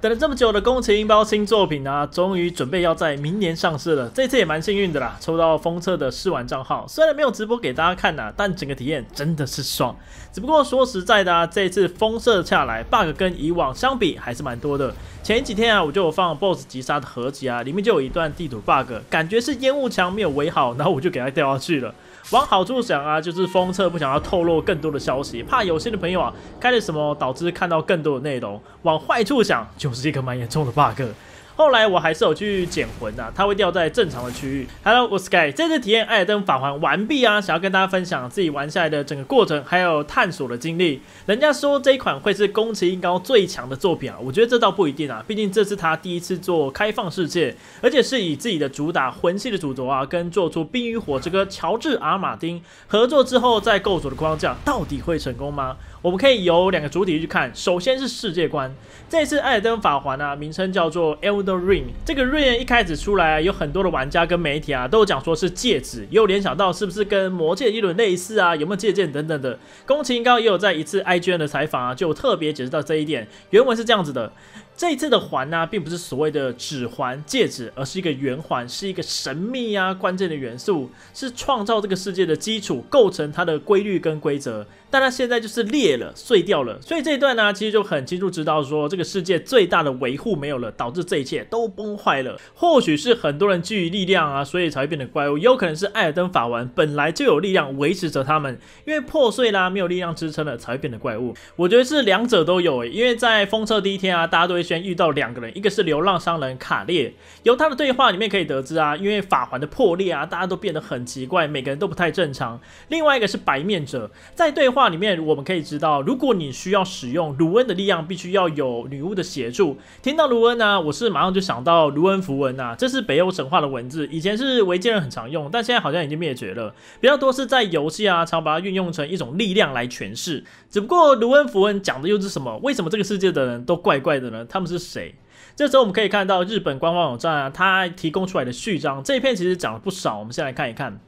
等了这么久的《宫崎英包》新作品啊，终于准备要在明年上市了。这次也蛮幸运的啦，抽到封测的试玩账号。虽然没有直播给大家看呐，但整个体验真的是爽。只不过说实在的啊，这次封测下来，bug 跟以往相比还是蛮多的。前几天啊，我就放 BOSS 击杀的合集啊，里面就有一段地图 bug，感觉是烟雾墙没有围好，然后我就给它掉下去了。往好处想啊，就是封测不想要透露更多的消息，怕有心的朋友啊开了什么导致看到更多的内容。往坏处想，就是一个蛮严重的 bug。后来我还是有去捡魂的，它会掉在正常的区域。Hello，我是 s k y 这次体验《艾尔登法环》完毕啊，想要跟大家分享自己玩下来的整个过程，还有探索的经历。人家说这一款会是宫崎英高最强的作品啊，我觉得这倒不一定啊，毕竟这是他第一次做开放世界，而且是以自己的主打魂系的主轴啊，跟做出《冰与火之歌》乔治·阿马丁合作之后再构作的框架，到底会成功吗？我们可以有两个主体去看，首先是世界观。这次《艾尔登法环》呢，名称叫做《Elder Ring》。这个 “ring” 一开始出来，有很多的玩家跟媒体啊，都讲说是戒指，也有联想到是不是跟《魔戒》一轮类似啊？有没有借鉴等等的？宫崎英高也有在一次 IGN 的采访啊，就特别解释到这一点。原文是这样子的。这一次的环呢，并不是所谓的指环戒指，而是一个圆环，是一个神秘啊关键的元素，是创造这个世界的基础，构成它的规律跟规则。但它现在就是裂了，碎掉了。所以这一段呢，其实就很清楚知道说，这个世界最大的维护没有了，导致这一切都崩坏了。或许是很多人基于力量啊，所以才会变得怪物；也有可能是艾尔登法王本来就有力量维持着他们，因为破碎啦，没有力量支撑了，才会变得怪物。我觉得是两者都有诶，因为在封测第一天啊，大家都。先遇到两个人，一个是流浪商人卡列，由他的对话里面可以得知啊，因为法环的破裂啊，大家都变得很奇怪，每个人都不太正常。另外一个是白面者，在对话里面我们可以知道，如果你需要使用卢恩的力量，必须要有女巫的协助。听到卢恩呢，我是马上就想到卢恩符文呐，这是北欧神话的文字，以前是维京人很常用，但现在好像已经灭绝了，比较多是在游戏啊，常把它运用成一种力量来诠释。只不过卢恩符文讲的又是什么？为什么这个世界的人都怪怪的呢？他们是谁？这时候我们可以看到日本官方网站啊，它提供出来的序章这一篇其实讲了不少。我们先来看一看，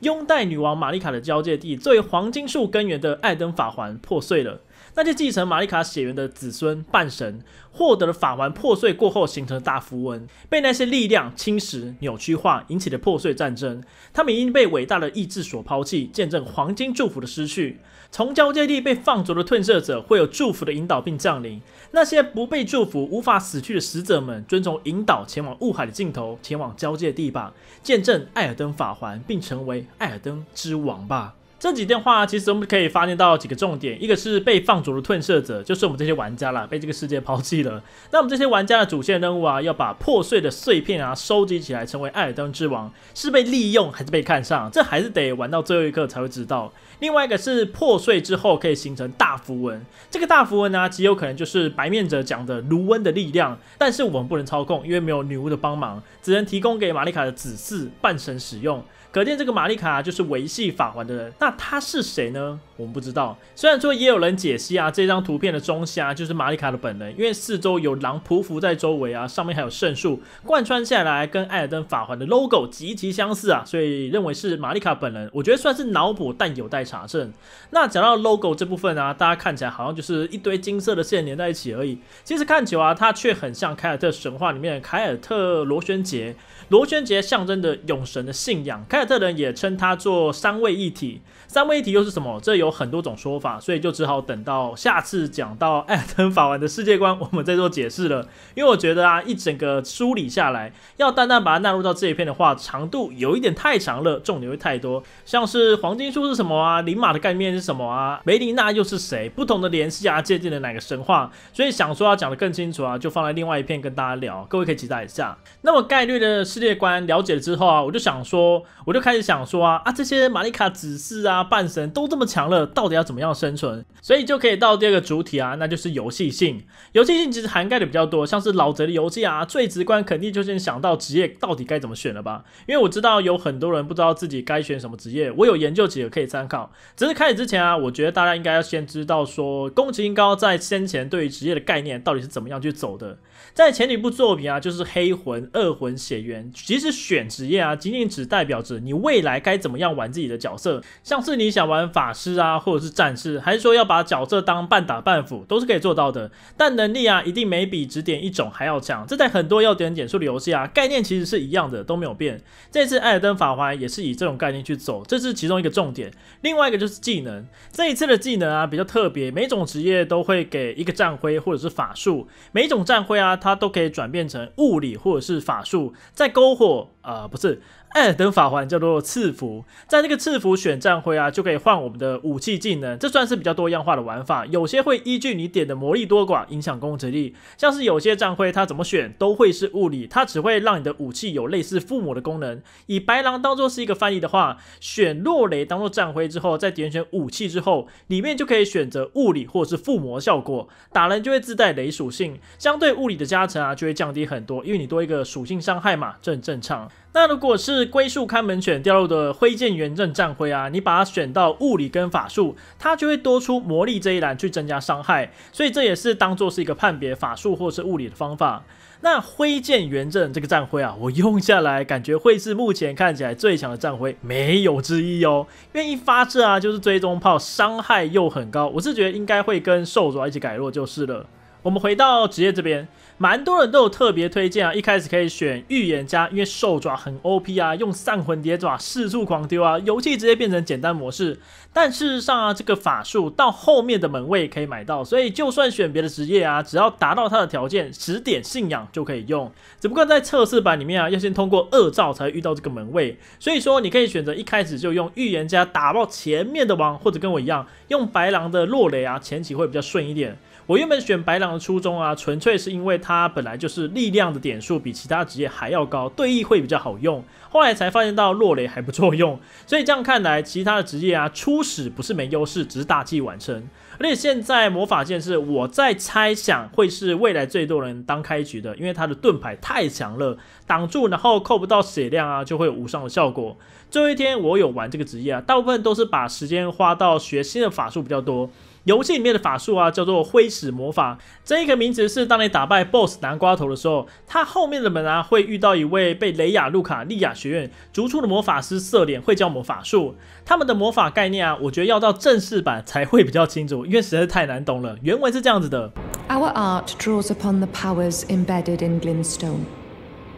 拥戴女王玛丽卡的交界地，作为黄金树根源的艾登法环破碎了。那些继承玛丽卡血缘的子孙，半神获得了法环破碎过后形成的大符文，被那些力量侵蚀、扭曲化引起的破碎战争。他们已经被伟大的意志所抛弃，见证黄金祝福的失去。从交界地被放逐的褪色者，会有祝福的引导并降临。那些不被祝福、无法死去的使者们，遵从引导前往雾海的尽头，前往交界地吧，见证艾尔登法环，并成为艾尔登之王吧。这几段话其实我们可以发现到几个重点，一个是被放逐的褪色者，就是我们这些玩家啦，被这个世界抛弃了。那我们这些玩家的主线任务啊，要把破碎的碎片啊收集起来，成为艾尔登之王，是被利用还是被看上，这还是得玩到最后一刻才会知道。另外一个是破碎之后可以形成大符文，这个大符文呢，极有可能就是白面者讲的卢恩的力量，但是我们不能操控，因为没有女巫的帮忙，只能提供给玛丽卡的子嗣半神使用。可见这个玛丽卡就是维系法环的人，那他是谁呢？我们不知道。虽然说也有人解析啊，这张图片的中心啊就是玛丽卡的本人，因为四周有狼匍匐在周围啊，上面还有圣树贯穿下来，跟艾尔登法环的 logo 极其相似啊，所以认为是玛丽卡本人。我觉得算是脑补，但有待查证。那讲到 logo 这部分啊，大家看起来好像就是一堆金色的线连在一起而已，其实看久啊，它却很像凯尔特神话里面的凯尔特螺旋结。螺旋结象征着永神的信仰。人也称它做三位一体，三位一体又是什么？这有很多种说法，所以就只好等到下次讲到 艾登法王的世界观，我们再做解释了。因为我觉得啊，一整个梳理下来，要单单把它纳入到这一篇的话，长度有一点太长了，重点会太多，像是黄金树是什么啊，灵马的概念是什么啊，梅琳娜又是谁，不同的联系啊，界定了哪个神话？所以想说要讲的更清楚啊，就放在另外一篇跟大家聊。各位可以期待一下。那么概率的世界观了解了之后啊，我就想说，我。就开始想说啊啊，这些玛丽卡、子嗣啊、半神都这么强了，到底要怎么样生存？所以就可以到第二个主体啊，那就是游戏性。游戏性其实涵盖的比较多，像是老贼的游戏啊，最直观肯定就是想到职业到底该怎么选了吧？因为我知道有很多人不知道自己该选什么职业，我有研究几个可以参考。只是开始之前啊，我觉得大家应该要先知道说，宫崎英高在先前对于职业的概念到底是怎么样去走的。在前几部作品啊，就是黑魂、恶魂、血缘。其实选职业啊，仅仅只代表着你未来该怎么样玩自己的角色。像是你想玩法师啊，或者是战士，还是说要把角色当半打半辅，都是可以做到的。但能力啊，一定没比只点一种还要强。这在很多要点点数的游戏啊，概念其实是一样的，都没有变。这次艾尔登法环也是以这种概念去走，这是其中一个重点。另外一个就是技能，这一次的技能啊比较特别，每种职业都会给一个战徽或者是法术，每种战徽啊。它都可以转变成物理或者是法术，在篝火，呃，不是。哎，等法环叫做赐福，在那个赐福选战徽啊，就可以换我们的武器技能，这算是比较多样化的玩法。有些会依据你点的魔力多寡影响攻击力，像是有些战徽它怎么选都会是物理，它只会让你的武器有类似附魔的功能。以白狼当做是一个翻译的话，选落雷当做战徽之后，再点选武器之后，里面就可以选择物理或者是附魔效果，打人就会自带雷属性，相对物理的加成啊就会降低很多，因为你多一个属性伤害嘛，这很正常。那如果是龟速看门犬掉落的挥剑圆阵战徽啊，你把它选到物理跟法术，它就会多出魔力这一栏去增加伤害，所以这也是当做是一个判别法术或是物理的方法。那挥剑圆阵这个战徽啊，我用下来感觉会是目前看起来最强的战徽，没有之一哦，因为一发射啊就是追踪炮，伤害又很高，我是觉得应该会跟兽爪一起改弱就是了。我们回到职业这边，蛮多人都有特别推荐啊。一开始可以选预言家，因为兽爪很 O P 啊，用散魂蝶爪四处狂丢啊，游戏直接变成简单模式。但事实上啊，这个法术到后面的门卫可以买到，所以就算选别的职业啊，只要达到他的条件，十点信仰就可以用。只不过在测试版里面啊，要先通过恶兆才遇到这个门卫，所以说你可以选择一开始就用预言家打爆前面的王，或者跟我一样用白狼的落雷啊，前期会比较顺一点。我原本选白狼的初衷啊，纯粹是因为它本来就是力量的点数比其他职业还要高，对弈会比较好用。后来才发现到落雷还不作用，所以这样看来，其他的职业啊，初始不是没优势，只是大器晚成。而且现在魔法剑士，我在猜想会是未来最多人当开局的，因为它的盾牌太强了，挡住然后扣不到血量啊，就会有无伤的效果。最后一天我有玩这个职业啊，大部分都是把时间花到学新的法术比较多。游戏里面的法术啊，叫做灰矢魔法。这一个名字是当你打败 BOSS 南瓜头的时候，他后面的门啊会遇到一位被雷亚路卡利亚学院逐出的魔法师，色脸会教魔法术。他们的魔法概念啊，我觉得要到正式版才会比较清楚，因为实在太难懂了。原文是这样子的：Our art draws upon the powers embedded in Glinstone,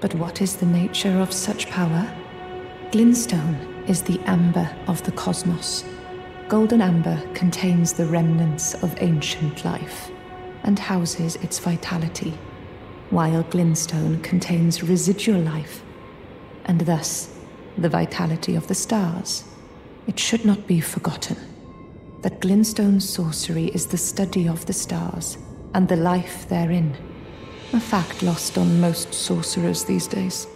but what is the nature of such power? Glinstone is the amber of the cosmos. golden amber contains the remnants of ancient life and houses its vitality, while glinstone contains residual life and thus the vitality of the stars. It should not be forgotten that glinstone's sorcery is the study of the stars and the life therein, a fact lost on most sorcerers these days.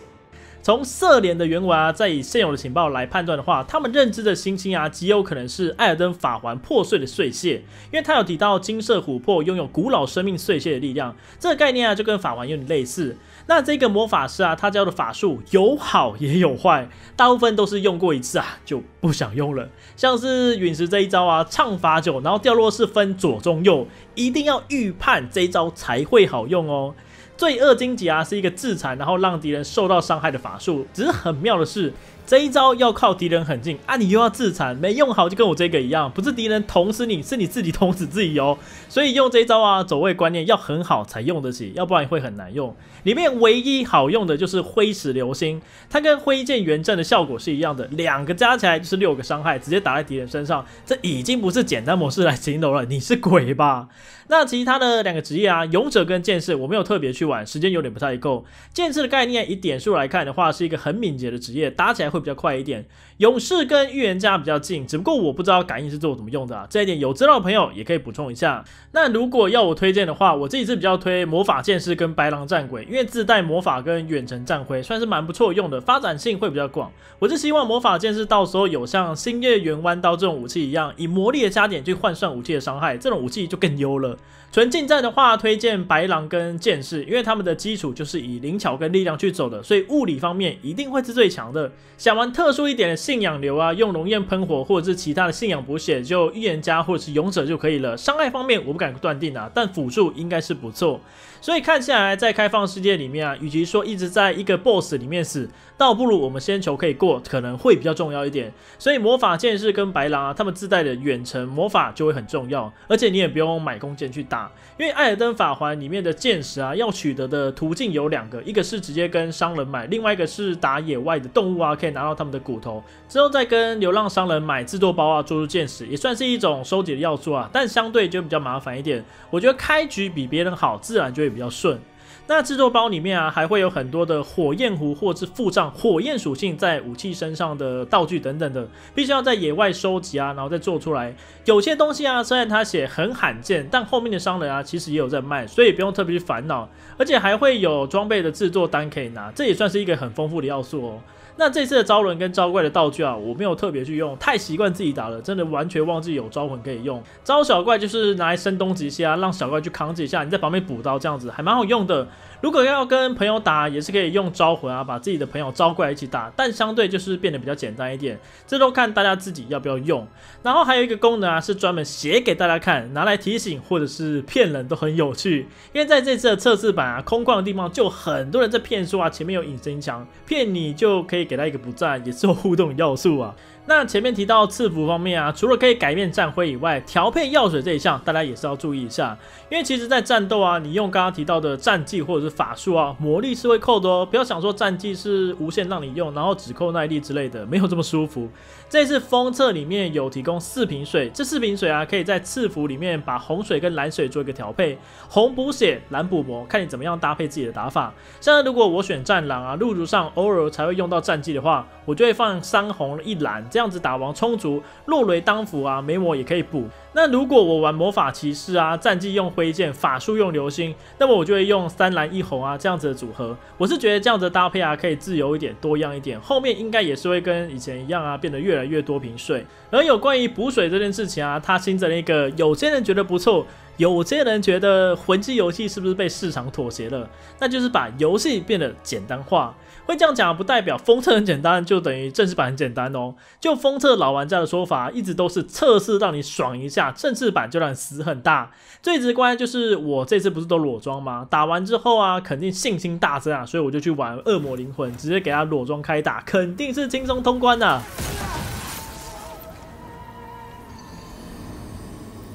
从色联的原文啊，再以现有的情报来判断的话，他们认知的星星啊，极有可能是艾尔登法环破碎的碎屑，因为他有提到金色琥珀拥有古老生命碎屑的力量，这个概念啊就跟法环有点类似。那这个魔法师啊，他教的法术有好也有坏，大部分都是用过一次啊就不想用了，像是陨石这一招啊，唱法九，然后掉落是分左中右，一定要预判这一招才会好用哦。罪恶荆棘啊，是一个自残，然后让敌人受到伤害的法术。只是很妙的是。这一招要靠敌人很近啊，你又要自残，没用好就跟我这个一样，不是敌人捅死你，是你自己捅死自己哦。所以用这一招啊，走位观念要很好才用得起，要不然会很难用。里面唯一好用的就是挥矢流星，它跟挥剑圆阵的效果是一样的，两个加起来就是六个伤害，直接打在敌人身上，这已经不是简单模式来形容了，你是鬼吧？那其他的两个职业啊，勇者跟剑士，我没有特别去玩，时间有点不太够。剑士的概念以点数来看的话，是一个很敏捷的职业，打起来。会比较快一点，勇士跟预言家比较近，只不过我不知道感应是做怎么用的，啊，这一点有知道的朋友也可以补充一下。那如果要我推荐的话，我自己是比较推魔法剑士跟白狼战鬼，因为自带魔法跟远程战徽，算是蛮不错用的，发展性会比较广。我是希望魔法剑士到时候有像星月圆弯刀这种武器一样，以魔力的加点去换算武器的伤害，这种武器就更优了。纯近战的话，推荐白狼跟剑士，因为他们的基础就是以灵巧跟力量去走的，所以物理方面一定会是最强的。想玩特殊一点的信仰流啊，用熔焰喷火或者是其他的信仰补血，就预言家或者是勇者就可以了。伤害方面我不敢断定啊，但辅助应该是不错。所以看下来，在开放世界里面啊，与其说一直在一个 boss 里面死，倒不如我们先求可以过，可能会比较重要一点。所以魔法剑士跟白狼啊，他们自带的远程魔法就会很重要，而且你也不用买弓箭去打，因为艾尔登法环里面的剑石啊，要取得的途径有两个，一个是直接跟商人买，另外一个是打野外的动物啊，可以拿到他们的骨头，之后再跟流浪商人买制作包啊，做出剑石，也算是一种收集的要素啊，但相对就比较麻烦一点。我觉得开局比别人好，自然就会。比较顺，那制作包里面啊，还会有很多的火焰壶，或是附上火焰属性在武器身上的道具等等的，必须要在野外收集啊，然后再做出来。有些东西啊，虽然他写很罕见，但后面的商人啊，其实也有在卖，所以不用特别去烦恼。而且还会有装备的制作单可以拿，这也算是一个很丰富的要素哦。那这次的招轮跟招怪的道具啊，我没有特别去用，太习惯自己打了，真的完全忘记有招魂可以用。招小怪就是拿来声东击西啊，让小怪去扛几下，你在旁边补刀，这样子还蛮好用的。如果要跟朋友打，也是可以用招魂啊，把自己的朋友招过来一起打，但相对就是变得比较简单一点。这都看大家自己要不要用。然后还有一个功能啊，是专门写给大家看，拿来提醒或者是骗人都很有趣。因为在这次的测试版啊，空旷的地方就很多人在骗说啊，前面有隐身墙，骗你就可以给他一个不赞，也是有互动要素啊。那前面提到赐福方面啊，除了可以改变战徽以外，调配药水这一项大家也是要注意一下，因为其实在战斗啊，你用刚刚提到的战技或者是法术啊，魔力是会扣的哦。不要想说战技是无限让你用，然后只扣耐力之类的，没有这么舒服。这次封测里面有提供四瓶水，这四瓶水啊，可以在赐福里面把红水跟蓝水做一个调配，红补血，蓝补魔，看你怎么样搭配自己的打法。像如果我选战狼啊，路途上偶尔才会用到战技的话，我就会放三红一蓝。这样子打王充足，落雷当符啊，没魔也可以补。那如果我玩魔法骑士啊，战绩用挥剑，法术用流星，那么我就会用三蓝一红啊这样子的组合。我是觉得这样子搭配啊，可以自由一点，多样一点。后面应该也是会跟以前一样啊，变得越来越多瓶水。而有关于补水这件事情啊，它新增了一个，有些人觉得不错，有些人觉得魂技游戏是不是被市场妥协了？那就是把游戏变得简单化。会这样讲不代表封测很简单，就等于正式版很简单哦。就封测老玩家的说法，一直都是测试让你爽一下，正式版就让你死很大。最直观就是我这次不是都裸装吗？打完之后啊，肯定信心大增啊，所以我就去玩恶魔灵魂，直接给他裸装开打，肯定是轻松通关的。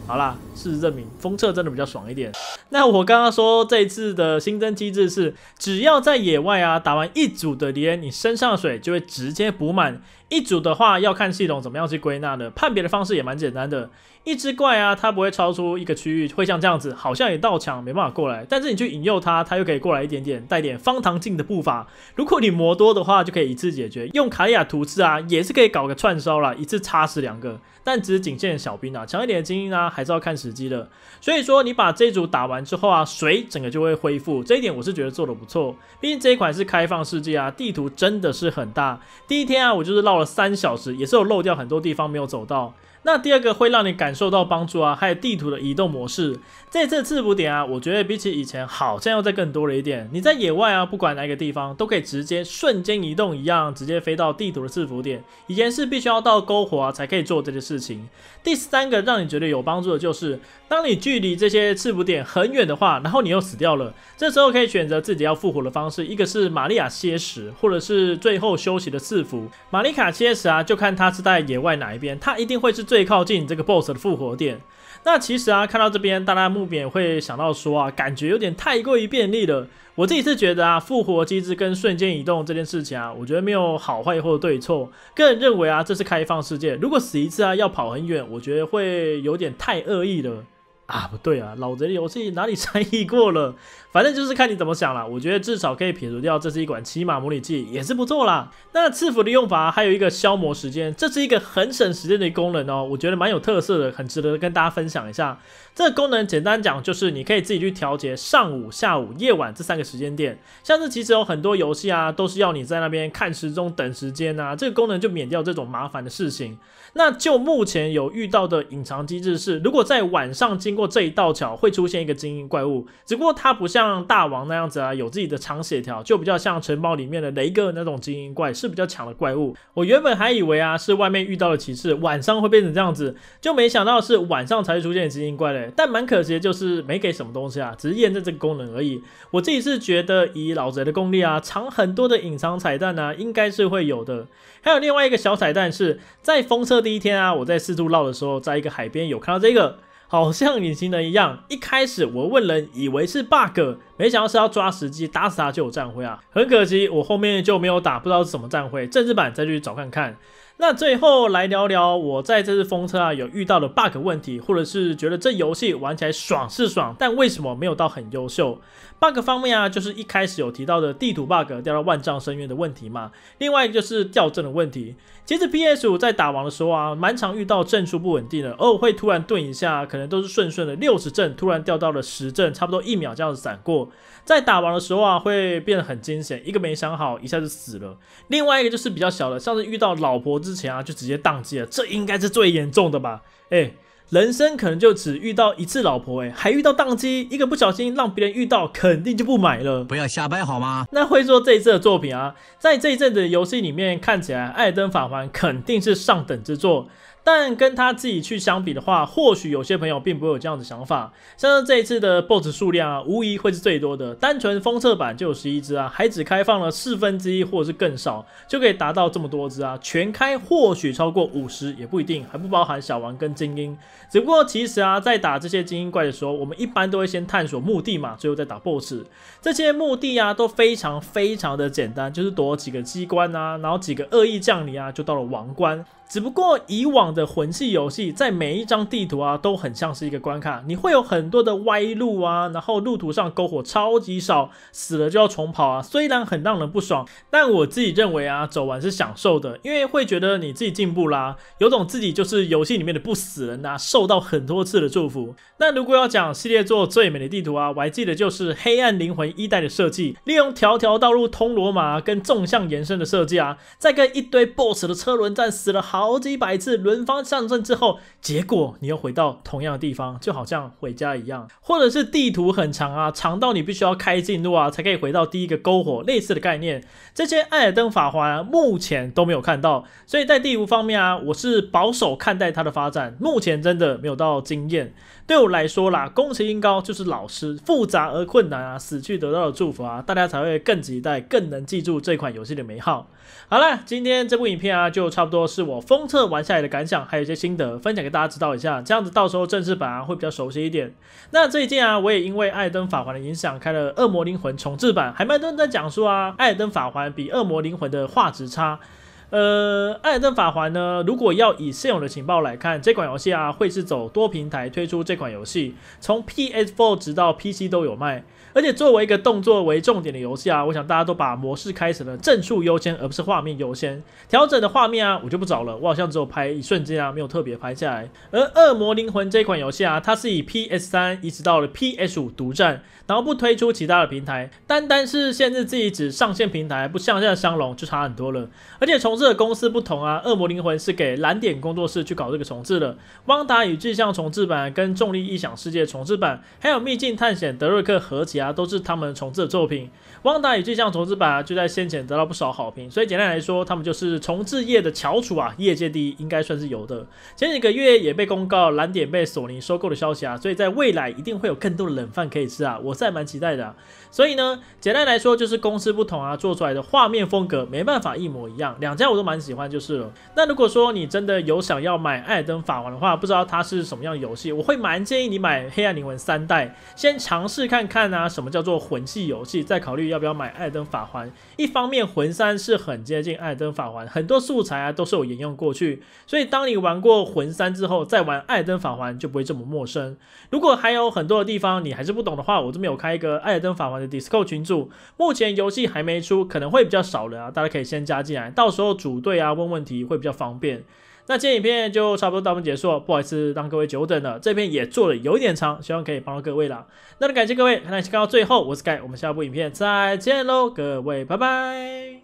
好啦，事实证明，封测真的比较爽一点。那我刚刚说，这一次的新增机制是，只要在野外啊打完一组的敌人，你身上的水就会直接补满。一组的话要看系统怎么样去归纳的，判别的方式也蛮简单的。一只怪啊，它不会超出一个区域，会像这样子，好像也到墙没办法过来。但是你去引诱它，它又可以过来一点点，带点方糖镜的步伐。如果你魔多的话，就可以一次解决。用卡利亚图刺啊，也是可以搞个串烧啦，一次插死两个。但只是仅限小兵啊，强一点的精英啊，还是要看时机的。所以说你把这一组打完之后啊，水整个就会恢复。这一点我是觉得做的不错。毕竟这一款是开放世界啊，地图真的是很大。第一天啊，我就是绕。到了三小时，也是有漏掉很多地方没有走到。那第二个会让你感受到帮助啊，还有地图的移动模式。这次赐福点啊，我觉得比起以前好像又再更多了一点。你在野外啊，不管哪个地方，都可以直接瞬间移动一样，直接飞到地图的赐福点。以前是必须要到篝火啊才可以做这些事情。第三个让你觉得有帮助的就是，当你距离这些赐福点很远的话，然后你又死掉了，这时候可以选择自己要复活的方式，一个是玛利亚歇时，或者是最后休息的赐福。玛丽卡歇时啊，就看它是在野外哪一边，它一定会是最。最靠近这个 BOSS 的复活点。那其实啊，看到这边，大家不免会想到说啊，感觉有点太过于便利了。我自己是觉得啊，复活机制跟瞬间移动这件事情啊，我觉得没有好坏或对错。个人认为啊，这是开放世界，如果死一次啊要跑很远，我觉得会有点太恶意了。啊，不对啊，老的游戏哪里参 议过了？反正就是看你怎么想了，我觉得至少可以撇除掉，这是一款骑马模拟器也是不错啦。那赐福的用法还有一个消磨时间，这是一个很省时间的功能哦，我觉得蛮有特色的，很值得跟大家分享一下。这个功能简单讲就是你可以自己去调节上午、下午、夜晚这三个时间点，像是其实有很多游戏啊都是要你在那边看时钟等时间啊，这个功能就免掉这种麻烦的事情。那就目前有遇到的隐藏机制是，如果在晚上经过这一道桥会出现一个精英怪物，只不过它不像。像大王那样子啊，有自己的长血条，就比较像城堡里面的雷哥那种精英怪，是比较强的怪物。我原本还以为啊，是外面遇到了骑士，晚上会变成这样子，就没想到是晚上才会出现精英怪嘞。但蛮可惜，就是没给什么东西啊，只是验证这个功能而已。我自己是觉得，以老贼的功力啊，藏很多的隐藏彩蛋呢，应该是会有的。还有另外一个小彩蛋是在封测第一天啊，我在四处绕的时候，在一个海边有看到这个。好像隐形人一样，一开始我问人以为是 bug，没想到是要抓时机打死他就有战徽啊！很可惜我后面就没有打，不知道是什么战徽，正式版再去找看看。那最后来聊聊我在这次风车啊有遇到的 bug 问题，或者是觉得这游戏玩起来爽是爽，但为什么没有到很优秀？bug 方面啊，就是一开始有提到的地图 bug 掉到万丈深渊的问题嘛。另外一个就是掉帧的问题。接着 PS 五在打王的时候啊，蛮常遇到帧数不稳定的，偶尔会突然顿一下，可能都是顺顺的六十帧突然掉到了十帧，差不多一秒这样子闪过。在打王的时候啊，会变得很惊险，一个没想好，一下就死了。另外一个就是比较小的，像是遇到老婆之前啊，就直接宕机了。这应该是最严重的吧？哎。人生可能就只遇到一次老婆哎，还遇到宕机，一个不小心让别人遇到，肯定就不买了。不要瞎掰好吗？那会做这一次的作品啊，在这一阵子游戏里面看起来，《艾登法环》肯定是上等之作。但跟他自己去相比的话，或许有些朋友并不会有这样的想法。像是这一次的 boss 数量啊，无疑会是最多的。单纯封测版就有十一只啊，还只开放了四分之一或者是更少，就可以达到这么多只啊。全开或许超过五十也不一定，还不包含小王跟精英。只不过其实啊，在打这些精英怪的时候，我们一般都会先探索墓地嘛，最后再打 boss。这些墓地啊都非常非常的简单，就是躲几个机关啊，然后几个恶意降临啊，就到了王冠。只不过以往。的魂系游戏，在每一张地图啊，都很像是一个关卡。你会有很多的歪路啊，然后路途上篝火超级少，死了就要重跑啊。虽然很让人不爽，但我自己认为啊，走完是享受的，因为会觉得你自己进步啦，有种自己就是游戏里面的不死人呐，受到很多次的祝福。那如果要讲系列作最美的地图啊，我还记得就是《黑暗灵魂》一代的设计，利用条条道路通罗马跟纵向延伸的设计啊，再跟一堆 BOSS 的车轮战，死了好几百次，轮。方上阵之后，结果你又回到同样的地方，就好像回家一样，或者是地图很长啊，长到你必须要开近路啊，才可以回到第一个篝火，类似的概念。这些艾尔登法环目前都没有看到，所以在地图方面啊，我是保守看待它的发展，目前真的没有到经验。对我来说啦，宫崎英高就是老师，复杂而困难啊，死去得到的祝福啊，大家才会更期待，更能记住这款游戏的美好。好了，今天这部影片啊，就差不多是我封测玩下来的感想。还有一些心得分享给大家指导一下，这样子到时候正式版啊会比较熟悉一点。那最近啊，我也因为艾登法环的影响开了恶魔灵魂重置版。还蛮多人在讲述啊，艾登法环比恶魔灵魂的画质差。呃，艾登法环呢，如果要以现有的情报来看，这款游戏啊会是走多平台推出这款游戏，从 PS4 直到 PC 都有卖。而且作为一个动作为重点的游戏啊，我想大家都把模式开成了帧数优先，而不是画面优先。调整的画面啊，我就不找了，我好像只有拍一瞬间啊，没有特别拍下来。而《恶魔灵魂》这款游戏啊，它是以 PS 三移植到了 PS 五独占，然后不推出其他的平台，单单是限制自己只上线平台，不上线相容就差很多了。而且重置的公司不同啊，《恶魔灵魂》是给蓝点工作室去搞这个重置的，《汪达与巨像》重置版跟《重力异想世界》重置版，还有《秘境探险》德瑞克合集啊。啊，都是他们重置的作品。《旺达与巨像》重置版就在先前得到不少好评，所以简单来说，他们就是重置业的翘楚啊，业界第一应该算是有的。前几个月也被公告蓝点被索尼收购的消息啊，所以在未来一定会有更多的冷饭可以吃啊，我是蛮期待的。所以呢，简单来说就是公司不同啊，做出来的画面风格没办法一模一样。两家我都蛮喜欢就是了。那如果说你真的有想要买《艾登法王》的话，不知道它是什么样的游戏，我会蛮建议你买《黑暗灵魂》三代，先尝试看看啊。什么叫做魂系游戏？在考虑要不要买艾登法环。一方面，魂三是很接近艾登法环，很多素材啊都是有沿用过去。所以，当你玩过魂三之后，再玩艾登法环就不会这么陌生。如果还有很多的地方你还是不懂的话，我这边有开一个艾登法环的 Discord 群组。目前游戏还没出，可能会比较少人啊，大家可以先加进来，到时候组队啊问问题会比较方便。那今天影片就差不多到此结束，不好意思让各位久等了。这篇也做了有点长，希望可以帮到各位啦。那感谢各位看到最后，我是盖，我们下部影片再见喽，各位拜拜。